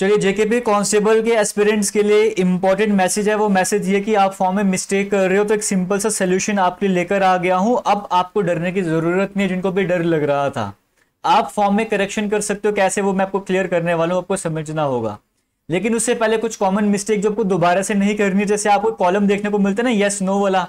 चलिए JKP constable के aspirants के लिए इंपॉर्टेंट मैसेज है वो मैसेज ये कि आप फॉर्म में मिस्टेक कर रहे हो तो एक सिंपल सा सोल्यूशन आपके लिए लेकर आ गया हूं अब आपको डरने की जरूरत नहीं है जिनको भी डर लग रहा था आप फॉर्म में करेक्शन कर सकते हो कैसे वो मैं आपको क्लियर करने वाला हूँ आपको समझना होगा लेकिन उससे पहले कुछ कॉमन मिस्टेक जो आपको दोबारा से नहीं करनी जैसे आपको कॉलम देखने को मिलता है ना येस नो वाला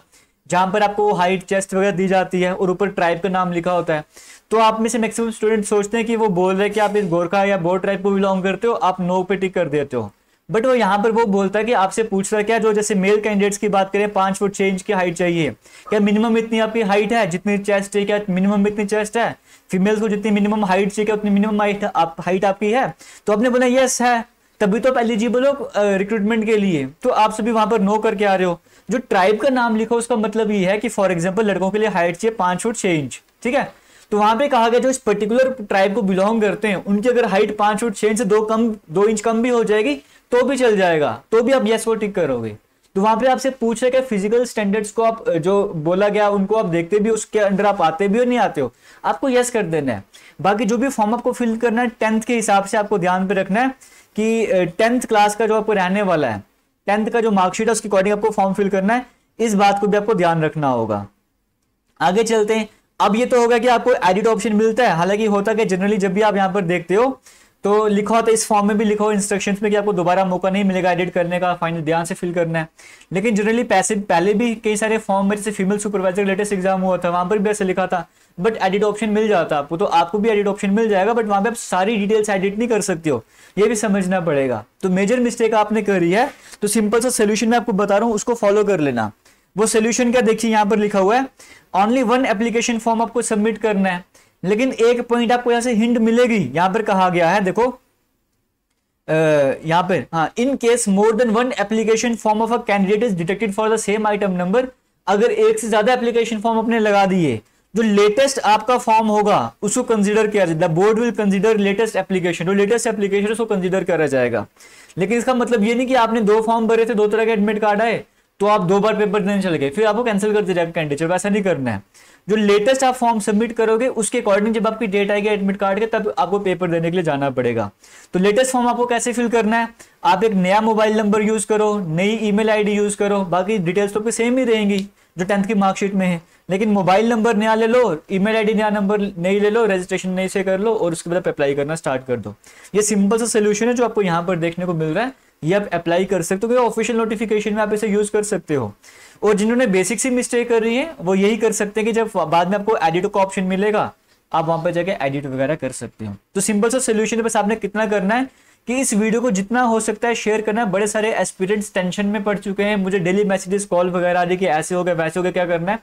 जहां पर आपको हाइट चेस्ट वगैरह दी जाती है और ऊपर ट्राइब का नाम लिखा होता है तो आप में से मैक्सिमम स्टूडेंट सोचते हैं कि वो बोल रहे हैं कि आप इस गोरखा या बोर ट्राइब को बिलोंग करते हो आप नो पे टिक कर देते हो बट वो यहाँ पर वो बोलता है कि आपसे पूछ रहा क्या जो जैसे मेल कैंडिडेट्स की बात करें पांच फुट छह इंच की हाइट चाहिए क्या मिनिमम इतनी आपकी हाइट है जितनी चेस्ट है क्या मिनिमम इतनी चेस्ट है फीमेल्स को जितनी मिनिमम हाइट चाहिए उतनी मिनिमम हाइट आप हाइट आपकी है तो आपने बोला यस है तभी तो आप एलिजिबल हो रिक्रूटमेंट के लिए तो आप सभी वहां पर नो करके आ रहे हो जो ट्राइब का नाम लिखा उसका मतलब ये है कि फॉर एग्जाम्पल लड़कों के लिए हाइट चाहिए पांच फुट छह इंच ठीक है तो वहां पे कहा गया जो इस पर्टिकुलर ट्राइब को बिलोंग करते हैं उनकी अगर हाइट पांच फुट छह इंच से दो कम दो इंच कम भी हो जाएगी तो भी चल जाएगा तो भी आप यस वो टिक करोगे तो वहां पे आपसे पूछ रहे फिजिकल स्टैंडर्ड्स को आप जो बोला गया उनको आप देखते भी उसके अंडर आप आते भी हो नहीं आते हो आपको यस कर देना है बाकी जो भी फॉर्म आपको फिल करना है टेंथ के हिसाब से आपको ध्यान पे रखना है कि टेंथ क्लास का जो आपको रहने वाला है टेंथ का जो मार्कशीट है उसके अकॉर्डिंग आपको फॉर्म फिल करना है इस बात को भी आपको ध्यान रखना होगा आगे चलते हैं अब ये तो होगा कि आपको एडिट ऑप्शन मिलता है हालांकि होता है कि जनरली जब भी आप यहाँ पर देखते हो तो लिखा होता इस फॉर्म में भी लिखा हो इंस्ट्रक्शन में कि आपको दोबारा मौका नहीं मिलेगा एडिट करने का फाइनल ध्यान से फिल करना है लेकिन जनरली पैसे पहले भी कई सारे फॉर्म में जैसे फीमेल सुपरवाइजर लेटेस्ट एग्जाम हुआ था वहां पर भी ऐसे लिखा था बट एडिट ऑप्शन मिल जाता आपको तो आपको भी एडिट ऑप्शन मिल जाएगा बट वहां पर आप सारी डिटेल्स एडिट नहीं कर सकते हो ये भी समझना पड़ेगा तो मेजर मिस्टेक आपने करी है तो सिंपल सा सोल्यूशन मैं आपको बता रहा हूँ उसको फॉलो कर लेना वो सोल्यूशन क्या देखिए यहाँ पर लिखा हुआ है ओनली वन एप्लीकेशन फॉर्म आपको सबमिट करना है लेकिन एक पॉइंट आपको यहां से हिंट मिलेगी यहां पर कहा गया है देखो यहाँ पर हाँ in case more than one application form of a candidate is detected for the same item number अगर एक से ज्यादा एप्लीकेशन फॉर्म अपने लगा दिए जो लेटेस्ट आपका फॉर्म होगा उसको कंसीडर किया जाए the board will consider latest application जो लेटेस्ट एप्लीकेशन उसको कंसीडर करा जाएगा लेकिन इसका मतलब ये नहीं कि आपने दो फॉर्म भरे थे दो तरह के एडमिट कार्ड आए तो आप दो बार पेपर देने चले गए फिर आपको कैंसिल कर दिया आपका कैंडिडेचर नहीं करना है जो लेटेस्ट आप फॉर्म सबमिट करोगे उसके अकॉर्डिंग जब आपकी डेट आएगी एडमिट कार्ड के तब आपको पेपर देने के लिए जाना पड़ेगा तो लेटेस्ट फॉर्म आपको कैसे फिल करना है आप एक नया मोबाइल नंबर यूज करो नई ईमेल आईडी यूज करो बाकी डिटेल्स तो सेम ही रहेंगी जो टेंथ की मार्कशीट में है लेकिन मोबाइल नंबर नया ले लो ईमेल आईडी नया नंबर नहीं ले लो रजिस्ट्रेशन नहीं से कर लो और उसके बाद अप्लाई करना स्टार्ट कर दो ये सिंपल सा सोल्यूशन है जो आपको यहाँ पर देखने को मिल रहा है ये आप अप्लाई कर सकते हो क्योंकि ऑफिशियल नोटिफिकेशन में आप इसे यूज कर सकते हो और जिन्होंने बेसिक सी मिस्टेक कर रही है वो यही कर सकते हैं कि जब बाद में आपको एडिट का ऑप्शन मिलेगा आप वहां पर जाके एडिट वगैरह कर सकते हो तो सिंपल सा सोल्यूशन तो बस आपने कितना करना है कि इस वीडियो को जितना हो सकता है शेयर करना है बड़े सारे एस्पिरेंट्स टेंशन में पड़ चुके हैं मुझे डेली मैसेजेस कॉल वगैरह आ रही कि ऐसे हो गए वैसे हो गए क्या करना है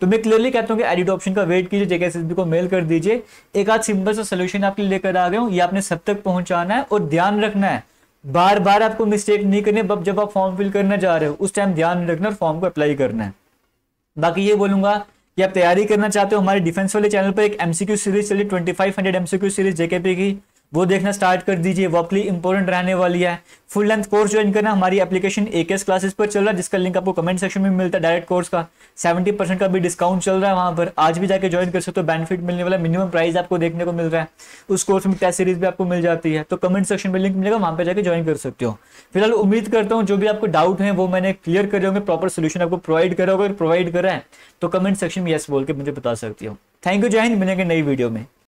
तो मैं क्लियरली कहता हूँ कि एडिट ऑप्शन का वेट कीजिए जेके को मेल कर दीजिए एक आध सिंपल सा सोल्यूशन आपके लिए लेकर आ गया हूँ ये आपने सब तक पहुंचाना है और ध्यान रखना है बार बार आपको मिस्टेक नहीं करनी है जब आप फॉर्म फिल करने जा रहे हो उस टाइम ध्यान रखना और फॉर्म को अप्लाई करना है बाकी ये बोलूंगा कि आप तैयारी करना चाहते हो हमारे डिफेंस वाले चैनल पर एक एमसीक्यू सीरीज चलिए twenty five hundred MCQ series JKP की वो देखना स्टार्ट कर दीजिए वो अपनी इंपॉर्टेंट रहने वाली है फुल लेंथ कोर्स ज्वाइन करना हमारी एप्लीकेशन एस क्लासेस पर चल रहा है जिसका लिंक आपको कमेंट सेक्शन में मिलता है डायरेक्ट कोर्स का 70 परसेंट का भी डिस्काउंट चल रहा है वहाँ पर आज भी जाके ज्वाइन कर सकते हो बेनिफिट मिलने वाला मिनिमम प्राइस आपको देखने को मिल रहा है उस कोर्स में टेस्ट सीरीज भी आपको मिल जाती है तो कमेंट सेक्शन में लिंक मिलेगा वहां पर जाकर ज्वाइन कर सकते हो फिलहाल उम्मीद करता हूँ जो भी आपको डाउट है वो मैंने क्लियर करे होंगे प्रॉपर सोल्यूशन आपको प्रोवाइड करा होगा प्रोवाइड करा है तो कमेंट सेक्शन में येस बोल के मुझे बता सकती हूँ थैंक यू जय हिंद मिलेंगे नई वीडियो में